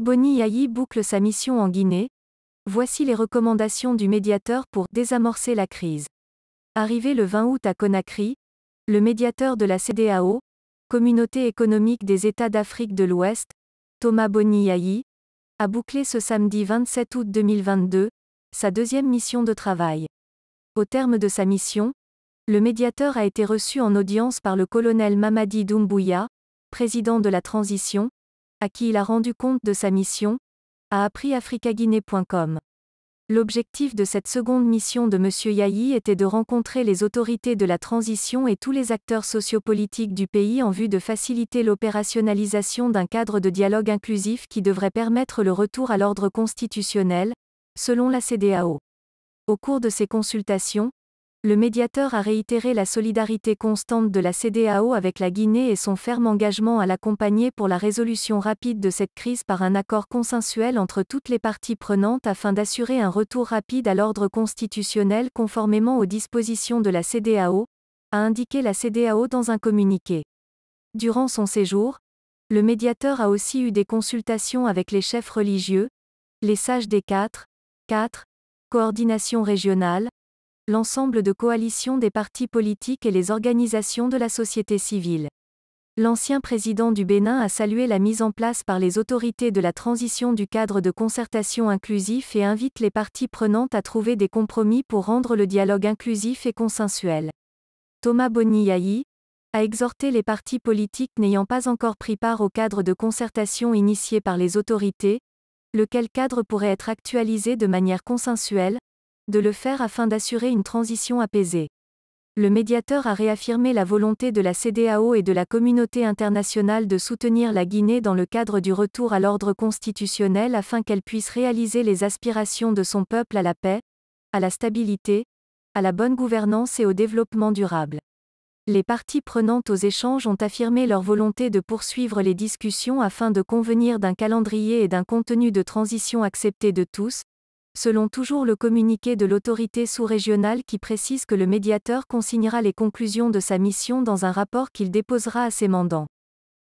Boni Yayi boucle sa mission en Guinée. Voici les recommandations du médiateur pour désamorcer la crise. Arrivé le 20 août à Conakry, le médiateur de la CDAO, Communauté économique des États d'Afrique de l'Ouest, Thomas Boni Yayi, a bouclé ce samedi 27 août 2022 sa deuxième mission de travail. Au terme de sa mission, le médiateur a été reçu en audience par le colonel Mamadi Doumbouya, président de la transition, à qui il a rendu compte de sa mission, a appris africaguinée.com. L'objectif de cette seconde mission de M. Yahi était de rencontrer les autorités de la transition et tous les acteurs sociopolitiques du pays en vue de faciliter l'opérationnalisation d'un cadre de dialogue inclusif qui devrait permettre le retour à l'ordre constitutionnel, selon la CDAO. Au cours de ces consultations, le médiateur a réitéré la solidarité constante de la CDAO avec la Guinée et son ferme engagement à l'accompagner pour la résolution rapide de cette crise par un accord consensuel entre toutes les parties prenantes afin d'assurer un retour rapide à l'ordre constitutionnel conformément aux dispositions de la CDAO, a indiqué la CDAO dans un communiqué. Durant son séjour, le médiateur a aussi eu des consultations avec les chefs religieux, les sages des quatre, quatre, coordination régionale, l'ensemble de coalitions des partis politiques et les organisations de la société civile. L'ancien président du Bénin a salué la mise en place par les autorités de la transition du cadre de concertation inclusif et invite les parties prenantes à trouver des compromis pour rendre le dialogue inclusif et consensuel. Thomas Boniaï a exhorté les partis politiques n'ayant pas encore pris part au cadre de concertation initié par les autorités, lequel cadre pourrait être actualisé de manière consensuelle, de le faire afin d'assurer une transition apaisée. Le médiateur a réaffirmé la volonté de la CDAO et de la communauté internationale de soutenir la Guinée dans le cadre du retour à l'ordre constitutionnel afin qu'elle puisse réaliser les aspirations de son peuple à la paix, à la stabilité, à la bonne gouvernance et au développement durable. Les parties prenantes aux échanges ont affirmé leur volonté de poursuivre les discussions afin de convenir d'un calendrier et d'un contenu de transition accepté de tous, selon toujours le communiqué de l'autorité sous-régionale qui précise que le médiateur consignera les conclusions de sa mission dans un rapport qu'il déposera à ses mandants.